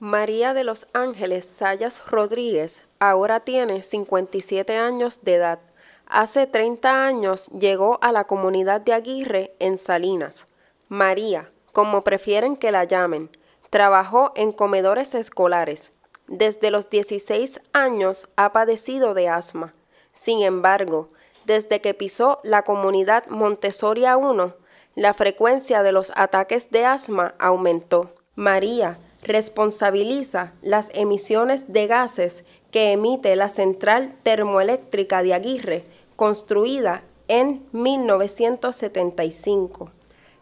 María de los Ángeles Sayas Rodríguez ahora tiene 57 años de edad. Hace 30 años llegó a la comunidad de Aguirre en Salinas. María, como prefieren que la llamen, trabajó en comedores escolares. Desde los 16 años ha padecido de asma. Sin embargo, desde que pisó la comunidad Montessori 1, la frecuencia de los ataques de asma aumentó. María responsabiliza las emisiones de gases que emite la central termoeléctrica de Aguirre, construida en 1975.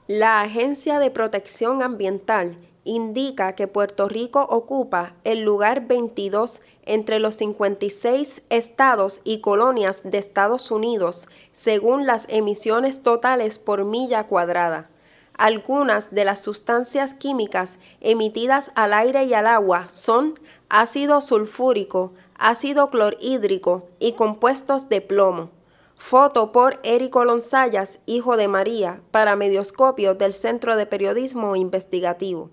La Agencia de Protección Ambiental indica que Puerto Rico ocupa el lugar 22 entre los 56 estados y colonias de Estados Unidos, según las emisiones totales por milla cuadrada. Algunas de las sustancias químicas emitidas al aire y al agua son ácido sulfúrico, ácido clorhídrico y compuestos de plomo. Foto por Érico Lonsayas, hijo de María, para Medioscopio del Centro de Periodismo Investigativo.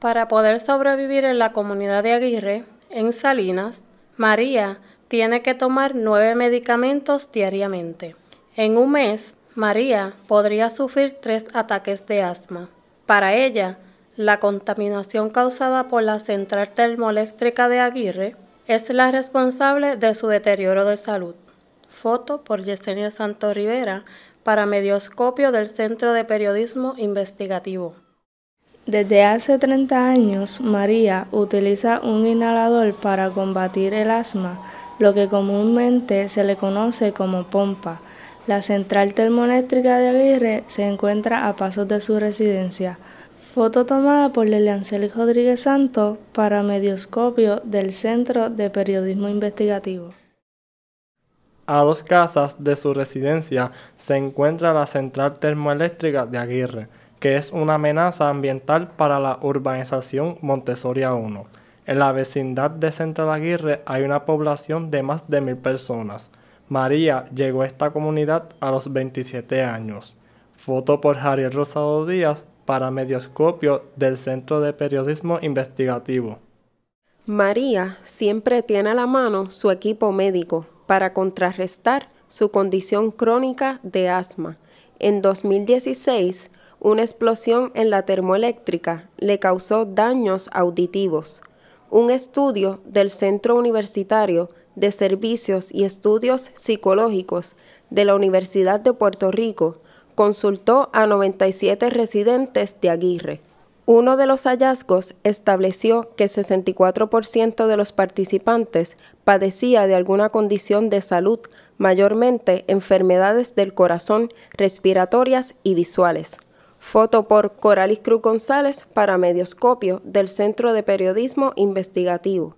Para poder sobrevivir en la comunidad de Aguirre, en Salinas, María tiene que tomar nueve medicamentos diariamente. En un mes, María podría sufrir tres ataques de asma. Para ella, la contaminación causada por la central termoeléctrica de Aguirre es la responsable de su deterioro de salud. Foto por Yesenia Santos Rivera para Medioscopio del Centro de Periodismo Investigativo. Desde hace 30 años, María utiliza un inhalador para combatir el asma, lo que comúnmente se le conoce como pompa la central termoeléctrica de Aguirre se encuentra a pasos de su residencia. Foto tomada por Leliancel Rodríguez Santo para Medioscopio del Centro de Periodismo Investigativo. A dos casas de su residencia se encuentra la central termoeléctrica de Aguirre, que es una amenaza ambiental para la urbanización Montesoria 1. En la vecindad de Central Aguirre hay una población de más de mil personas. María llegó a esta comunidad a los 27 años. Foto por Javier Rosado Díaz para Medioscopio del Centro de Periodismo Investigativo. María siempre tiene a la mano su equipo médico para contrarrestar su condición crónica de asma. En 2016, una explosión en la termoeléctrica le causó daños auditivos. Un estudio del Centro Universitario de Servicios y Estudios Psicológicos de la Universidad de Puerto Rico consultó a 97 residentes de Aguirre. Uno de los hallazgos estableció que 64% de los participantes padecía de alguna condición de salud, mayormente enfermedades del corazón, respiratorias y visuales. Foto por Coralis Cruz González para Medioscopio del Centro de Periodismo Investigativo.